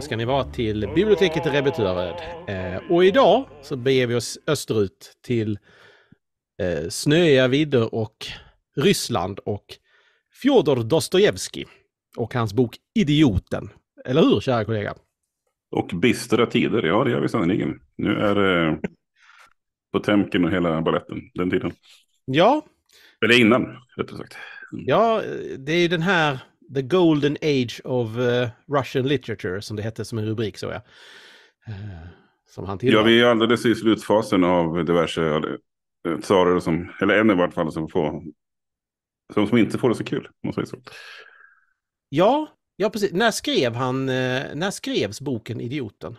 välkomna ska ni vara till biblioteket i Rebbetöröd. Eh, och idag så beger vi oss österut till eh, snöiga vidder och Ryssland och Fjodor Dostojevskij och hans bok Idioten. Eller hur, kära kollega? Och bistra tider, ja det gör vi sannerligen. Nu är det eh, Potemkin och hela baletten, den tiden. Ja. Eller innan, rättare sagt. Mm. Ja, eh, det är ju den här The Golden Age of uh, Russian Literature, som det hette som en rubrik såg jag. Uh, som han tillbaka. ja, vi är alldeles i slutfasen av diverse eh, tsarer som, eller en i vart fall som får, som, som inte får det så kul, om man säger så. Ja, ja precis. När skrev han, när skrevs boken Idioten?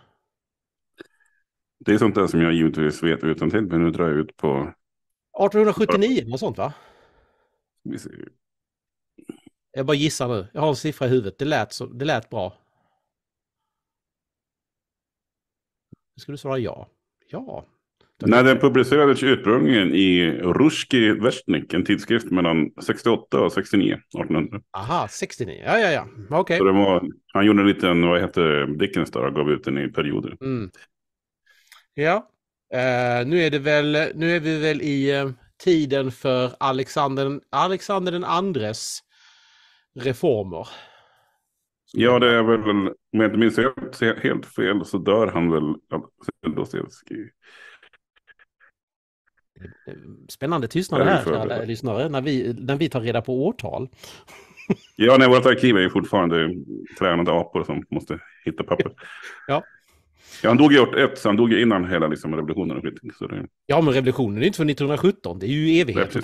Det är sånt där som jag givetvis vet utan till, men nu drar jag ut på... 1879, något sånt va? Jag bara gissar nu. Jag har en siffra i huvudet. Det lät, så, det lät bra. Nu ska du svara ja. Ja. När den publicerades ursprungligen i Ruski Vestnik, en tidskrift mellan 68 och 69, 1800. Aha, 69, ja ja ja, okej. Okay. han gjorde en liten, vad heter Dickens där, och gav ut den i perioder. Mm. Ja, eh, nu är det väl, nu är vi väl i eh, tiden för Alexander, Alexander den andres reformer. Ja, det är väl, om jag inte minns helt, fel så dör han väl Dostojevskij. Spännande tystnad här, här det. lyssnare, när vi, när vi tar reda på årtal. Ja, nej, vårt arkiv är ju fortfarande tränade apor som måste hitta papper. Ja. ja han dog ju 81, så han dog ju innan hela liksom, revolutionen. så det... Ja, men revolutionen är inte från 1917, det är ju evighet.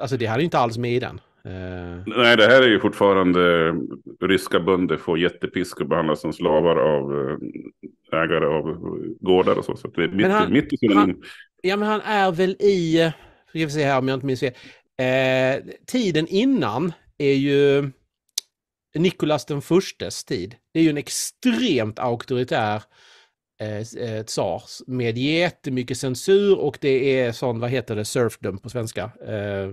Alltså det här är inte alls med i den. Eh, Nej, det här är ju fortfarande ryska bönder får jättepisk och behandlas som slavar av eh, ägare av gårdar och så. så det är mitt, han, mitt i han, Ja, men han är väl i, ska vi se här om jag inte minns fel, eh, tiden innan är ju Nikolas den förstes tid. Det är ju en extremt auktoritär eh, eh, tsar med jättemycket censur och det är sån, vad heter det, surfdom på svenska. Eh,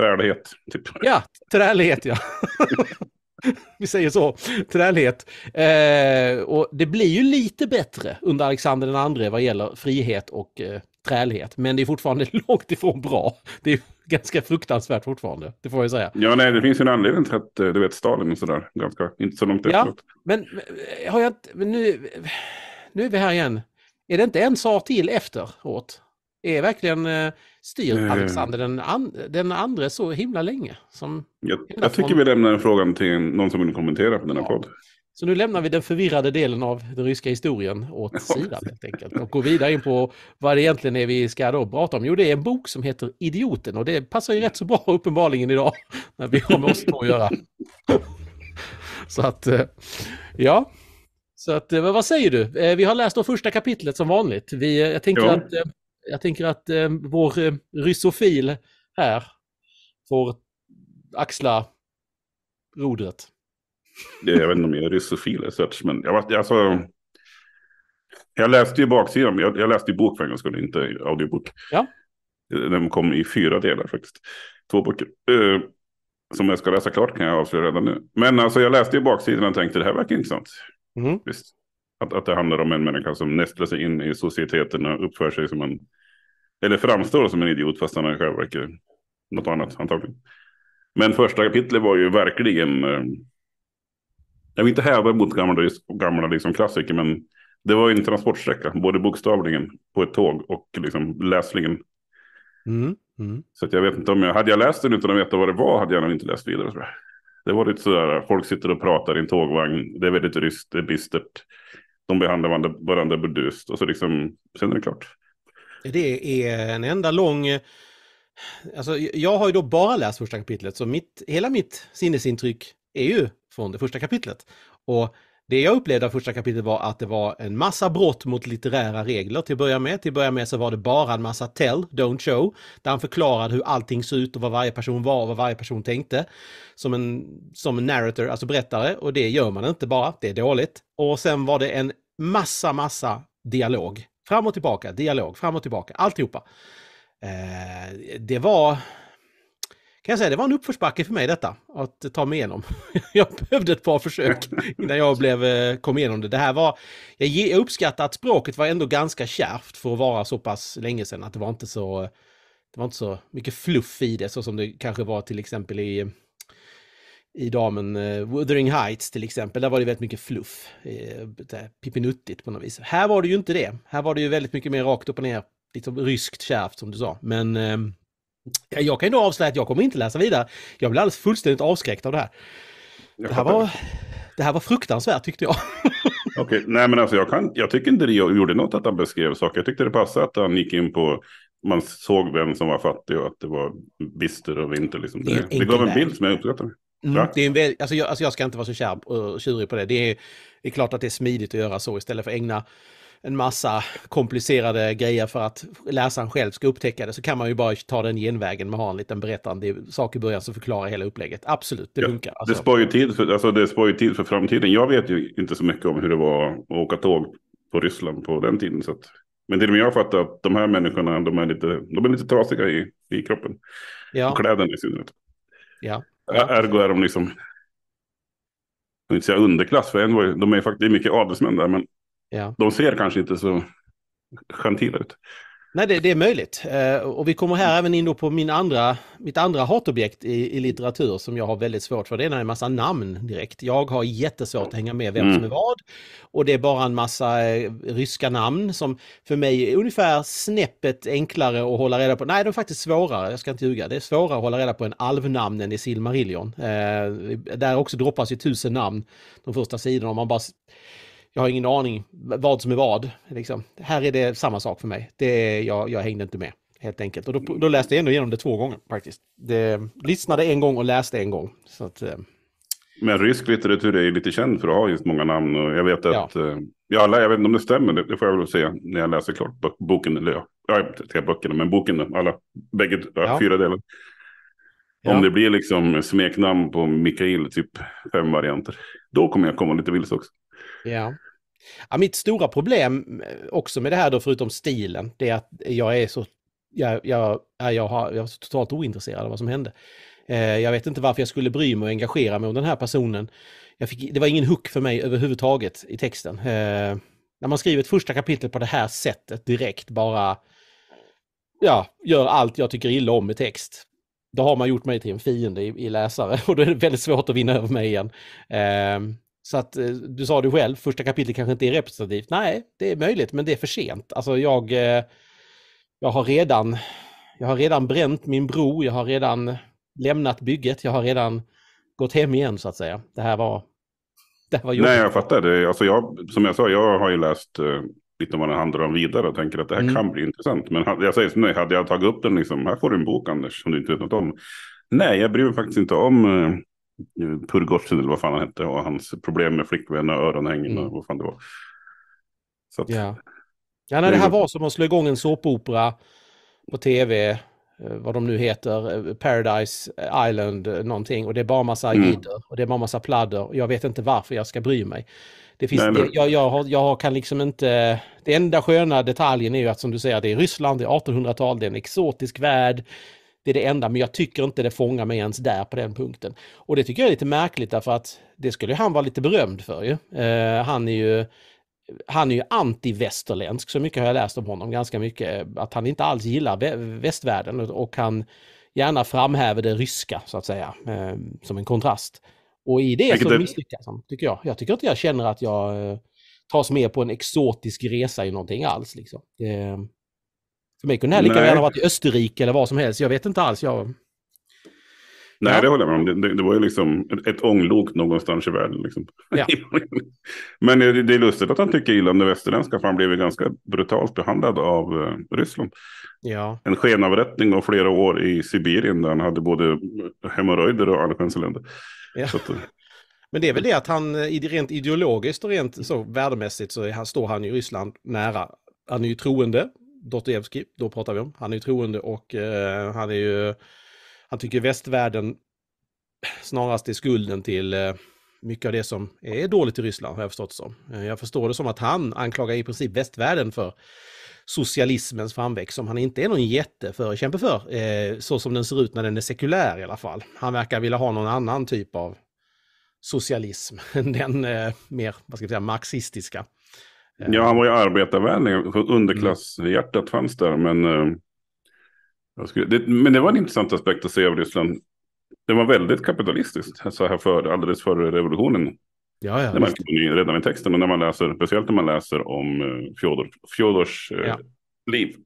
Trälighet. Typ. Ja, trälighet ja. Vi säger så, trälighet. Eh, och det blir ju lite bättre under Alexander den andre vad gäller frihet och eh, trälighet. Men det är fortfarande långt ifrån bra. Det är ganska fruktansvärt fortfarande, det får jag säga. Ja, nej, det finns ju en anledning till att eh, du vet Stalin och sådär, ganska, inte så långt efteråt. Ja, men eh, har jag inte, nu, nu är vi här igen. Är det inte en sak till efteråt? Är verkligen eh, styr mm. Alexander den, an, den andra så himla länge. Som jag, jag tycker vi lämnar frågan till någon som vill kommentera på denna ja. podd. Så nu lämnar vi den förvirrade delen av den ryska historien åt sidan helt enkelt och går vidare in på vad det egentligen är vi ska då prata om. Jo, det är en bok som heter Idioten och det passar ju rätt så bra uppenbarligen idag när vi har med oss två att göra. Så att, eh, ja. Så att, eh, vad säger du? Vi har läst då första kapitlet som vanligt. Vi, jag tänker ja. att jag tänker att eh, vår eh, ryssofil här får axla rodret. Jag vet inte om jag är ryssofil eller men jag, alltså, jag läste ju baksidan, jag, jag läste ju bok för en gångs skull, inte audiobok. Ja. Den kom i fyra delar faktiskt, två böcker. Uh, som jag ska läsa klart kan jag avslöja redan nu. Men alltså jag läste ju baksidan och tänkte det här verkar intressant. Mm. Visst. Att, att det handlar om en människa som nästlar sig in i societeten och uppför sig som en eller framstår som en idiot fast han är själv verkar något annat antagligen. Men första kapitlet var ju verkligen. Eh, jag vill inte häva mot gamla, gamla liksom klassiker men det var ju en transportsträcka. Både bokstavligen på ett tåg och liksom läsligen. Mm, mm. Så jag vet inte om jag, hade jag läst den utan att veta vad det var hade jag nog inte läst vidare. Tror jag. Det var lite sådär, folk sitter och pratar i en tågvagn, det är väldigt ryst, det är bistert. De behandlar varandra burdust och så liksom, sen är det klart. Det är en enda lång... Alltså, jag har ju då bara läst första kapitlet, så mitt, hela mitt sinnesintryck är ju från det första kapitlet. Och det jag upplevde av första kapitlet var att det var en massa brott mot litterära regler till att börja med. Till att börja med så var det bara en massa tell, don't show, där han förklarade hur allting såg ut och vad varje person var och vad varje person tänkte. Som en, som en narrator, alltså berättare, och det gör man inte bara, det är dåligt. Och sen var det en massa, massa dialog Fram och tillbaka, dialog, fram och tillbaka, alltihopa. Eh, det var, kan jag säga, det var en uppförsbacke för mig detta, att ta mig igenom. jag behövde ett par försök innan jag blev, eh, kom igenom det. Det här var, jag, uppskattar att språket var ändå ganska kärvt för att vara så pass länge sedan, att det var inte så, det var inte så mycket fluff i det, så som det kanske var till exempel i i damen eh, Wuthering Heights till exempel, där var det väldigt mycket fluff, eh, pippinuttigt på något vis. Här var det ju inte det. Här var det ju väldigt mycket mer rakt upp och ner, liksom ryskt kärvt som du sa. Men eh, jag kan ju då avslöja att jag kommer inte läsa vidare. Jag blir alldeles fullständigt avskräckt av det här. Det här, var, det här var fruktansvärt tyckte jag. Okej, okay. nej men alltså jag, kan, jag tycker inte det gjorde något att han beskrev saker. Jag tyckte det passade att han gick in på man såg vem som var fattig och att det var bister och vinter. Liksom. Det, det gav en bild som jag uppskattar. Mm, det är en väl, alltså, jag, alltså jag ska inte vara så kär, och eh, tjurig på det. Det är, det är klart att det är smidigt att göra så istället för att ägna en massa komplicerade grejer för att läsaren själv ska upptäcka det så kan man ju bara ta den genvägen med att ha en liten berättande sak i början som förklarar hela upplägget. Absolut, det ja, funkar. Alltså. Det, spar ju tid för, alltså tid för framtiden. Jag vet ju inte så mycket om hur det var att åka tåg på Ryssland på den tiden. Så att, men det är det jag fattar att de här människorna de är lite, de är lite trasiga i, i kroppen. Ja. Och kläderna i synnerhet. Ja, Ergo är de liksom, jag vill inte säga underklass, för en var, de är faktiskt mycket adelsmän där, men ja. de ser kanske inte så gentila ut. Nej, det, det, är möjligt. Eh, och vi kommer här även in då på min andra, mitt andra hatobjekt i, i litteratur som jag har väldigt svårt för. Det är en massa namn direkt. Jag har jättesvårt att hänga med vem mm. som är vad. Och det är bara en massa eh, ryska namn som för mig är ungefär snäppet enklare att hålla reda på. Nej, de är faktiskt svårare, jag ska inte ljuga. Det är svårare att hålla reda på en alvnamn än i Silmarillion. Eh, där också droppas ju tusen namn de första sidorna. Om man bara jag har ingen aning vad som är vad. Liksom. Här är det samma sak för mig. Det, jag, jag hängde inte med helt enkelt. Och då, då läste jag ändå igenom det två gånger faktiskt. Det, lyssnade en gång och läste en gång. Så att, eh. Men rysk litteratur är ju lite känd för att ha just många namn. Och jag vet att, eh, ja. eh, jag, vet inte om det stämmer, det, får jag väl se när jag läser klart boken. Eller ja, ja tre böckerna, men boken, alla, bägge, ja. fyra delar. Ja. Om det blir liksom smeknamn på Mikael, typ fem varianter, då kommer jag komma lite vilse också. Ja. ja. Mitt stora problem eh, också med det här då, förutom stilen, det är att jag är så, jag, jag, jag, har, jag är totalt ointresserad av vad som hände. Eh, jag vet inte varför jag skulle bry mig och engagera mig om den här personen. Fick, det var ingen hook för mig överhuvudtaget i texten. Eh, när man skriver ett första kapitel på det här sättet direkt bara ja, gör allt jag tycker illa om i text. Då har man gjort mig till en fiende i, i läsare och då är det väldigt svårt att vinna över mig igen. Eh, så att eh, du sa det själv, första kapitlet kanske inte är representativt. Nej, det är möjligt, men det är för sent. Alltså jag, eh, jag, har, redan, jag har redan bränt min bro, jag har redan lämnat bygget, jag har redan gått hem igen så att säga. Det här var, det här var jobbigt. Nej, jag fattar det. Alltså jag, som jag sa, jag har ju läst eh, lite vad det handlar om vidare och tänker att det här mm. kan bli intressant. Men jag säger som nej, hade jag tagit upp den liksom, här får du en bok Anders som du inte vet något om. Nej, jag bryr mig faktiskt inte om Purgotsin eller vad fan han hette och hans problem med flickvänner, öronhängen mm. och vad fan det var. Så att, ja. ja, nej, det här mm. var som att slå igång en såpopera på tv, eh, vad de nu heter, eh, Paradise Island eh, någonting och det är bara massa mm. Gider, och det är bara massa pladder. Jag vet inte varför jag ska bry mig. Det finns, nej, men... jag, jag, jag, kan liksom inte... Det enda sköna detaljen är ju att som du säger, det är Ryssland, det är 1800-tal, det är en exotisk värld. Det är det enda, men jag tycker inte det fångar mig ens där på den punkten. Och det tycker jag är lite märkligt därför att det skulle han vara lite berömd för ju. Eh, han är ju han är ju anti-västerländsk, så mycket har jag läst om honom, ganska mycket. Eh, att han inte alls gillar västvärlden och han gärna framhäver det ryska, så att säga, eh, som en kontrast. Och i det så misslyckas han, tycker jag. Jag tycker inte jag känner att jag eh, tas med på en exotisk resa i någonting alls. Liksom. Eh, för mig kunde det här lika Nej. gärna varit i Österrike eller vad som helst. Jag vet inte alls. Jag... Nej, ja. det håller jag med om. Det, det, det var ju liksom ett ånglok någonstans i världen. Liksom. Ja. Men det, det, är lustigt att han tycker illa om det västerländska, för han blev ju ganska brutalt behandlad av uh, Ryssland. Ja. En skenavrättning och flera år i Sibirien där han hade både hemorrojder och allsköns Ja. Eh, Men det är väl det att han eh, rent ideologiskt och rent så värdemässigt så han, står han i Ryssland nära. Han är ju troende, Dostojevskij, då pratar vi om. Han är ju troende och eh, han är ju, han tycker västvärlden snarast är skulden till eh, mycket av det som är dåligt i Ryssland, har jag förstått det som. Eh, jag förstår det som att han anklagar i princip västvärlden för socialismens framväxt, som han inte är någon jätteförkämpe för, eh, så som den ser ut när den är sekulär i alla fall. Han verkar vilja ha någon annan typ av socialism än den eh, mer, vad ska jag säga, marxistiska. Ja, eh. han var ju arbetarvänlig. Underklasshjärtat fanns där. Men, eh, skulle, det, men det var en intressant aspekt att se av Ryssland. Det var väldigt kapitalistiskt så här för, alldeles före revolutionen. Ja, ja, det märker man ju redan i texten, men när man läser, speciellt när man läser om eh, Fjodor, Fjodors ja. liv.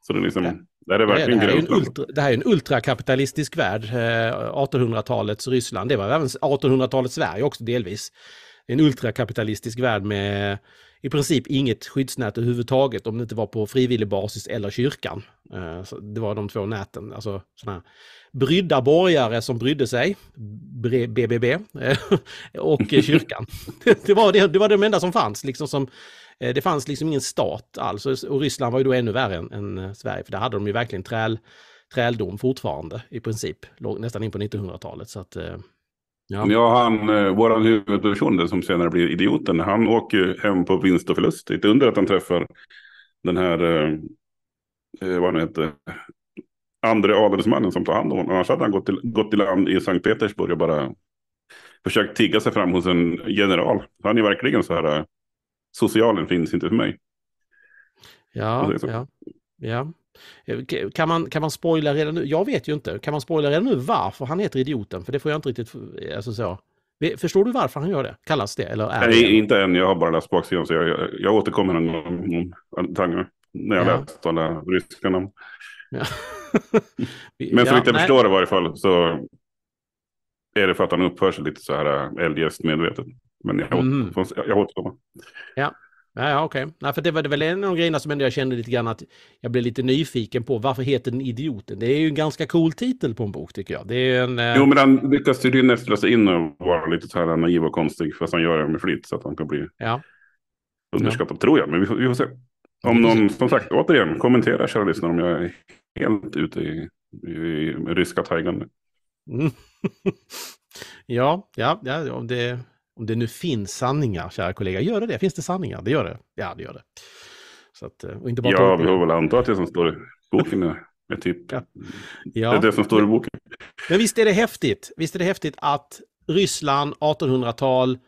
Så det är liksom... Ja. Det här, är verkligen det, här är ultra, det här är en ultrakapitalistisk värld, 1800-talets Ryssland. Det var även 1800-talets Sverige också delvis. En ultrakapitalistisk värld med i princip inget skyddsnät överhuvudtaget om det inte var på frivillig basis eller kyrkan. Eh, det var de två näten, alltså sådana här brydda borgare som brydde sig, BBB, eh, och kyrkan. Det var, det, det var de enda som fanns, liksom som, eh, det fanns liksom ingen stat alls. Och Ryssland var ju då ännu värre än, än Sverige, för där hade de ju verkligen träl, träldom fortfarande i princip, nästan in på 1900-talet. Så att, Ja, ja han, eh, vår huvudperson som senare blir idioten, han åker ju hem på vinst och förlust. Inte under att han träffar den här, eh, eh, vad han heter, andre adelsmannen som tar hand om honom. Annars hade han gått till, gått till land i Sankt Petersburg och bara försökt tigga sig fram hos en general. Han är verkligen så här, eh, socialen finns inte för mig. Ja, ja, ja. Eh, kan man, kan man spoila redan nu? Jag vet ju inte. Kan man spoila redan nu varför han heter idioten? För det får jag inte riktigt... Eh, alltså så. Förstår du varför han gör det? Kallas det? Eller är Nej, det? inte än. Jag har bara läst baksidan så jag, jag, jag återkommer någon gång när jag ja. läst alla ryska namn. Ja. Men så vitt jag förstår det i varje fall så är det för att han uppför sig lite så här eh, eljest medvetet. Men jag, mhm. åter, mm. jag återkommer. Ja. Ja, okej. Okay. för det var det väl en av de grejerna som ändå jag kände lite grann att jag blev lite nyfiken på. Varför heter den Idioten? Det är ju en ganska cool titel på en bok tycker jag. Det är en, eh... Jo, men han lyckas ju nästla sig in och vara lite så här naiv och konstig. Fast han gör det med flit så att han kan bli ja. underskattad, ja. tror jag. Men vi får, vi får se. Om någon, som sagt, återigen, kommentera kära lyssnare om jag är helt ute i, i, i ryska tajgan. Mm. ja, ja, ja, det... Om det nu finns sanningar, kära kollega, gör det det? Finns det sanningar? Det gör det. Ja, det gör det. Så att, eh, och inte bara ja, vi har väl antagit det som står i boken. med typ, ja. Ja. Det är det som står i boken. Men visst är det häftigt? Visst är det häftigt att Ryssland, 1800-tal,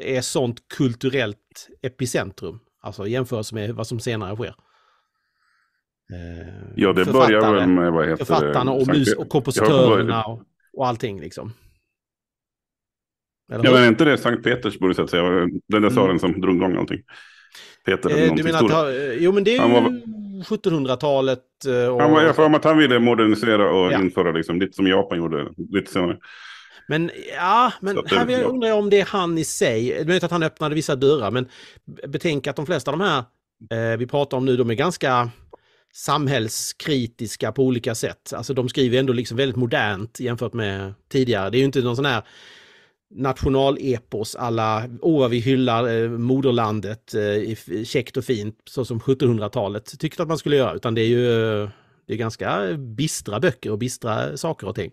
är sånt kulturellt epicentrum? Alltså i jämförelse med vad som senare sker. Eh, ja, det börjar väl med vad heter Författarna och, mus och kompositörerna och, och allting liksom. Eller ja, men är inte det Sankt Petersburg så att säga? Den där tsaren mm. som drog igång allting. Peter eh, eller eh, du menar att, Jo, men det är var, ju 1700-talet. Eh, och... Han var, för att han ville modernisera och ja. införa liksom, lite som Japan gjorde lite senare. Men ja, men det, här undrar jag om det är han i sig. Det är möjligt att han öppnade vissa dörrar, men betänk att de flesta av de här eh, vi pratar om nu, de är ganska samhällskritiska på olika sätt. Alltså de skriver ändå liksom väldigt modernt jämfört med tidigare. Det är ju inte någon sån här nationalepos alla, åh vi hyllar eh, moderlandet eh, käckt och fint så som 1700-talet tyckte att man skulle göra utan det är ju det är ganska bistra böcker och bistra saker och ting.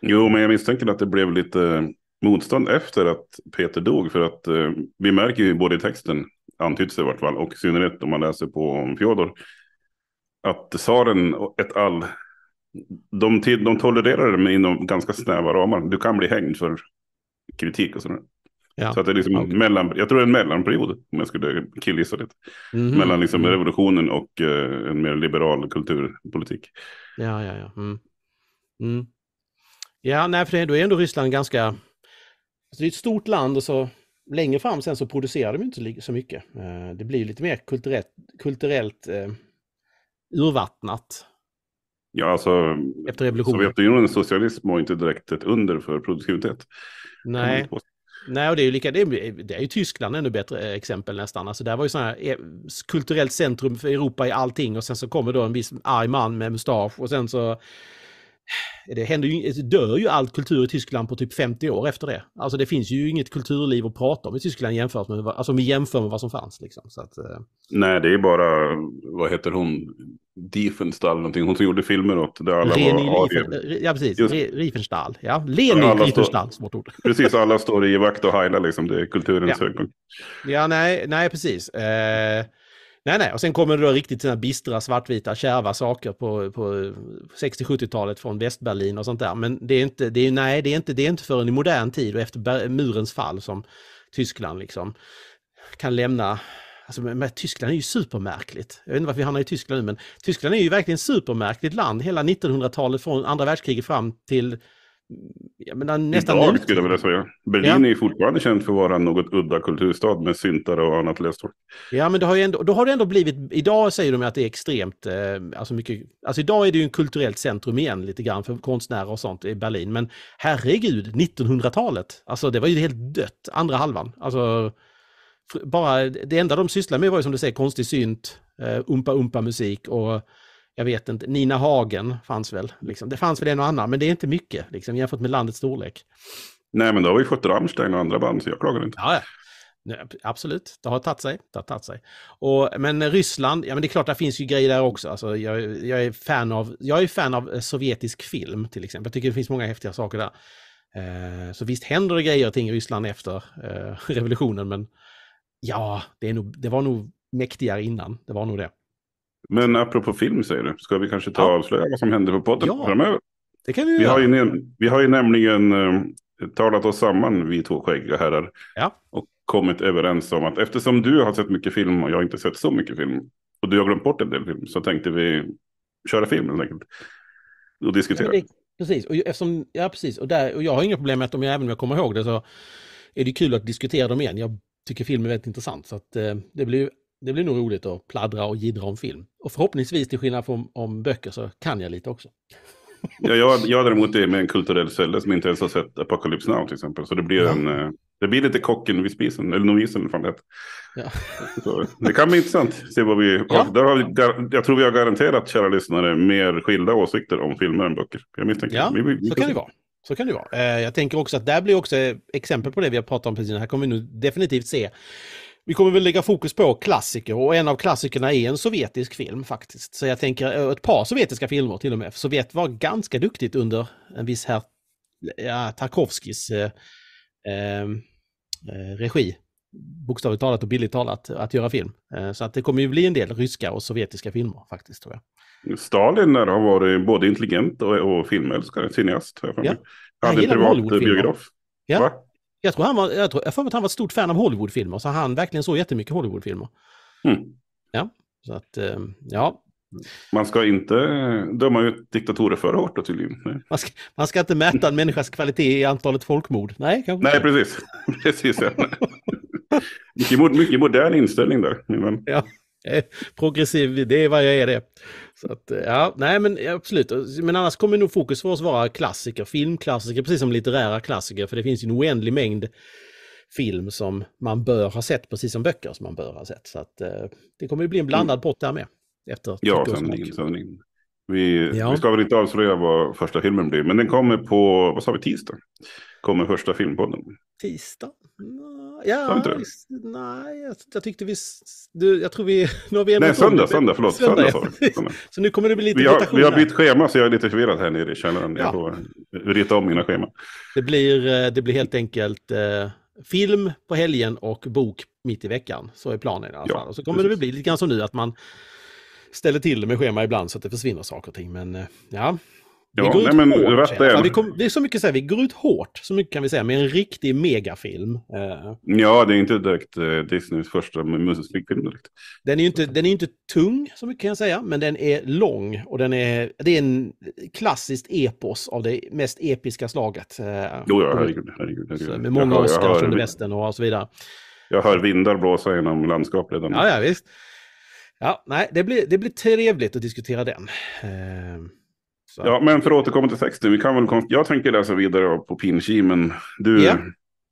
Jo, men jag misstänker att det blev lite motstånd efter att Peter dog för att eh, vi märker ju både i texten, antyds det i vart fall, och i synnerhet om man läser på om Fjodor, att tsaren ett all de, de tolererar det inom ganska snäva ramar. Du kan bli hängd för kritik och sådär. Ja. Så att det är liksom en mellan, jag tror det är en mellanperiod, om jag skulle killgissa lite. Mm. Mellan liksom mm. revolutionen och eh, en mer liberal kulturpolitik. Ja, ja, ja. Mm. Mm. Ja, nej, för då är ändå Ryssland ganska... Alltså det är ett stort land och så längre fram sen så producerar de inte så mycket. Eh, det blir lite mer kulturellt, kulturellt eh, urvattnat. Ja, alltså Efter revolutionen. Sovjetunionens socialism var inte direkt ett under för produktivitet. Nej. Nej, och det är ju lika, det är, det är ju Tyskland ännu bättre eh, exempel nästan. Alltså där var ju sådana här eh, kulturellt centrum för Europa i allting och sen så kommer då en viss arg man med mustasch och sen så det, händer ju, dör ju all kultur i Tyskland på typ 50 år efter det. Alltså det finns ju inget kulturliv att prata om i Tyskland jämfört med, alltså vi jämför med vad som fanns liksom. Att, eh. Nej, det är bara, vad heter hon, Diefenstahl någonting, hon som gjorde filmer åt det alla var Riefen, eh, Ja, precis, Riefenstahl, ja. Leni Riefenstahl, svårt ord. Precis, alla står i vakt och heilar liksom, det är kulturens ja. högpunkt. Ja, nej, nej precis. Eh... Nej, nej, och sen kommer det då riktigt sådana bistra, svartvita, kärva saker på, på 60-70-talet från Västberlin och sånt där. Men det är inte, det är, nej, det är inte, det är inte förrän i modern tid och efter murens fall som Tyskland liksom kan lämna Alltså, men, men, Tyskland är ju supermärkligt. Jag vet inte varför vi hamnar i Tyskland nu, men Tyskland är ju verkligen supermärkligt land. Hela 1900-talet från andra världskriget fram till jag menar, nästan Idag nu. skulle jag vilja säga. Berlin ja. är fortfarande känt för att vara en något udda kulturstad med syntare och annat lösord. Ja, men det har ju ändå, då har det ändå blivit, idag säger de att det är extremt, eh, alltså mycket, alltså idag är det ju en kulturellt centrum igen lite grann för konstnärer och sånt i Berlin, men herregud, 1900-talet, alltså det var ju helt dött, andra halvan. Alltså, bara, det enda de sysslade med var ju som du säger konstig synt, eh, umpa-umpa-musik och jag vet inte, Nina Hagen fanns väl. Liksom. Det fanns väl en och annan, men det är inte mycket liksom, jämfört med landets storlek. Nej, men då har vi fått Rammstein och andra band, så jag klagar inte. Ja, Absolut, det har tagit sig. Det har tagit sig. Och, men Ryssland, ja men det är klart det finns ju grejer där också. Alltså, jag, jag, är fan av, jag är fan av eh, sovjetisk film till exempel. Jag tycker det finns många häftiga saker där. Eh, så visst händer det grejer och ting i Ryssland efter eh, revolutionen, men ja, det, nog, det var nog mäktigare innan. Det var nog det. Men apropå film säger du, ska vi kanske ta ja. avslöja vad som händer på podden ja. framöver? Det kan vi, vi har, ju, vi har ju nämligen eh, talat oss samman, vi två skäggiga herrar. Ja. Och kommit överens om att eftersom du har sett mycket film och jag har inte sett så mycket film. Och du har glömt bort en del film så tänkte vi köra film helt enkelt. Och diskutera. Ja, det, precis, och eftersom, ja precis. Och, där, och jag har inga problem med att om jag, även om jag kommer ihåg det så är det kul att diskutera dem igen. Jag tycker film är väldigt intressant. Så att, eh, det blir det blir nog roligt att pladdra och gidra om film. Och förhoppningsvis, till skillnad från om böcker, så kan jag lite också. ja, jag, jag däremot är med en kulturell celle som inte ens har sett Apocalypse Now till exempel. Så det blir, ja. en, eh, det blir lite kocken vid spisen, eller novisen fan det ja. Så, Det kan bli intressant. Se vad vi, ja. där har vi, där, jag tror vi har garanterat, kära lyssnare, mer skilda åsikter om filmer än böcker. Jag misstänker. Ja, vi, vi, så kan det vara. Så kan det vara. Eh, jag tänker också att där blir också exempel på det vi har pratat om precis. Här kommer vi nu definitivt se vi kommer väl lägga fokus på klassiker och en av klassikerna är en sovjetisk film faktiskt. Så jag tänker eh, ett par sovjetiska filmer till och med. Sovjet var ganska duktigt under en viss herr ja, Tarkovskis eh, ehm, eh, regi. Bokstavligt talat och billigt talat att göra film. Eh, så att det kommer ju bli en del ryska och sovjetiska filmer faktiskt tror jag. Stalin där har varit både intelligent och, och filmälskare, cineast. jag för mig. Han är privatbiograf. Ja. Jag tror han var, jag tror, jag får att han var ett stort fan av Hollywoodfilmer, så han verkligen såg jättemycket Hollywoodfilmer. Mm. Ja, så att, eh, ja. Man ska inte döma ut diktatorer för hårt då tydligen. Man ska, man ska, inte mäta en människas kvalitet i antalet folkmord. Nej, kanske Nej, precis. precis ja. mycket, mycket modern inställning där. Men... Ja. progressiv, det är vad jag är det. Så att, eh, ja, nej men absolut. Men annars kommer nog fokus för oss vara klassiker, filmklassiker, precis som litterära klassiker, för det finns ju en oändlig mängd film som man bör ha sett, precis som böcker som man bör ha sett. Så att, eh, det kommer ju bli en mm. blandad pott där med. Efter ja, sanningen, Vi, ja. vi ska väl inte avslöja vad första filmen blir, men den kommer på, vad sa vi, tisdag? Kommer första filmpodden. Tisdag? Ja, nej, jag, jag, tyckte vi... Du, jag tror vi... Nu har vi nej, söndag, söndag, förlåt. Söndag, söndag, söndag. så nu kommer det bli lite vi har, vi har bytt schema så jag är lite förvirrad här nere i källaren. Ja. Jag får rita om mina scheman. Det blir, eh, det blir helt enkelt eh, film på helgen och bok mitt i veckan. Så är planen i alla fall. Ja, och så kommer precis. det bli lite grann som nu att man ställer till med schema ibland så att det försvinner saker och ting. Men eh, ja, Ja, vi går nej, ut men hårt. Rätt är... Vi kom, det så mycket vi går ut hårt, så mycket kan vi säga, med en riktig megafilm. Uh. Ja, det är inte direkt uh, Disneys första musikfilm Den är ju inte, den är inte tung, så mycket kan jag säga, men den är lång och den är, det är en klassiskt epos av det mest episka slaget. Uh, jo, ja, herregud. herregud, herregud. Så, med många hör, Oscars under västen och så vidare. Jag hör vindar blåsa genom landskap redan. Ja, ja, visst. Ja, nej, det blir, det blir trevligt att diskutera den. Uh. Så. Ja, men för att återkomma till texten. Vi kan väl Jag tänker läsa vidare på Pinchi, men du, yeah.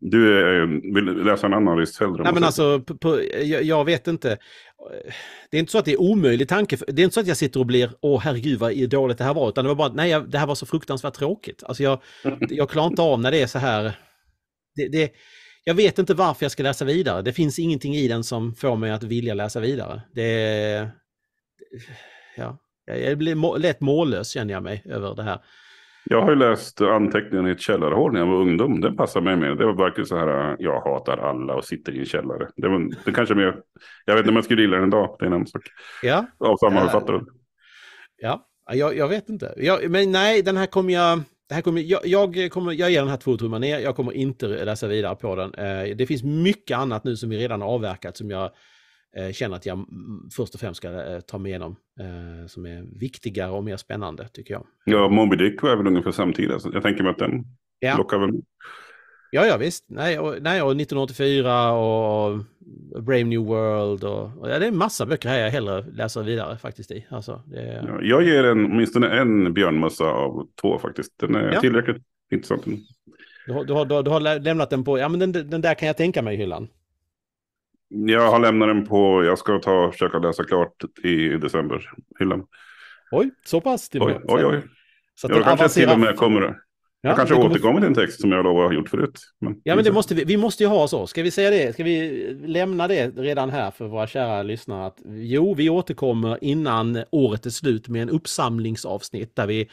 du är... Eh, vill läsa en annan list hellre. Nej, men alltså, på, på, jag, jag, vet inte. Det är inte så att det är omöjlig tanke. Det är inte så att jag sitter och blir, åh herregud vad dåligt det här var, utan det var bara, nej, jag, det här var så fruktansvärt tråkigt. Alltså jag, jag klarar inte av när det är så här. Det, det, jag vet inte varför jag ska läsa vidare. Det finns ingenting i den som får mig att vilja läsa vidare. Det... Ja. Jag blir må lätt mållös känner jag mig över det här. Jag har ju läst anteckningarna i ett källarhål när jag var ungdom. Den passar mig mer. Det var verkligen så här, jag hatar alla och sitter i en källare. Det, var, det kanske mer, jag vet inte om jag skulle gilla den idag, det är en annan sak. Ja. Av samma författare. Ja, jag, jag vet inte. Jag, men nej, den här kommer jag... Det här kommer, jag, jag, kommer, jag ger den här två tummar ner, jag kommer inte läsa vidare på den. Eh, det finns mycket annat nu som vi redan har avverkat som jag Eh, känner att jag först och främst ska eh, ta mig igenom. Eh, som är viktigare och mer spännande tycker jag. Ja, Moby Dick var väl ungefär samtida. Så jag tänker mig att den ja. lockar väl. Ja, ja visst. Nej och, nej, och 1984 och Brave New World och, och ja, det är en massa böcker här jag hellre läser vidare faktiskt i. Alltså, det... ja, jag ger en, åtminstone en björnmössa av två faktiskt. Den är ja. tillräckligt intressant. Du har, du, du har lämnat den på, ja men den, den där kan jag tänka mig i hyllan. Jag har lämnat den på, jag ska ta och försöka läsa klart i december. Hyllan. Oj, så pass? Det oj, oj, oj. Så att ja, kanske avancerar... till och med kommer. Ja, jag kanske kommer... återkommer till en text som jag lovar ha gjort förut. Men... Ja, men det måste vi, vi måste ju ha så. Ska vi säga det? Ska vi lämna det redan här för våra kära lyssnare? Att, jo, vi återkommer innan året är slut med en uppsamlingsavsnitt där vi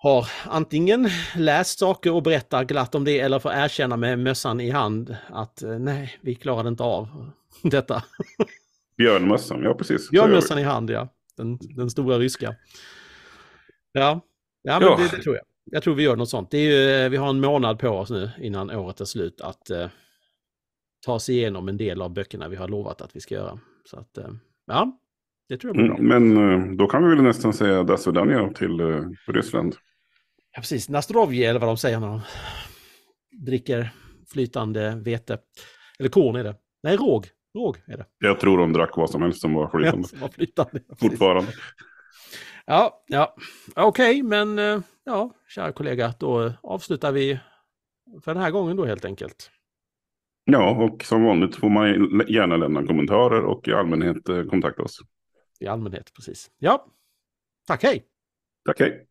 har antingen läst saker och berättar glatt om det eller får erkänna med mössan i hand att eh, nej, vi klarade inte av detta. Björnmössan, ja precis. Björnmössan i hand, ja. Den, den stora ryska. Ja, ja, men ja. Det, det, tror jag. Jag tror vi gör något sånt. Det är ju, eh, vi har en månad på oss nu innan året är slut att eh, ta sig igenom en del av böckerna vi har lovat att vi ska göra. Så att, eh, ja, det tror jag blir mm, bra. men eh, då kan vi väl nästan säga Dasvedanja till eh, Ryssland. Ja, precis. Nastrovje eller vad de säger när de dricker flytande vete. Eller korn är det. Nej, råg. Råg är det. Jag tror de drack vad som helst som var flytande. Ja, som var flytande. Fortfarande. Ja, ja. okej, okay, men eh, ja, kära kollega, då avslutar vi för den här gången då helt enkelt. Ja, och som vanligt får man gärna lämna kommentarer och i allmänhet kontakta oss i allmänhet, precis. Ja, tack hej! Tack hej!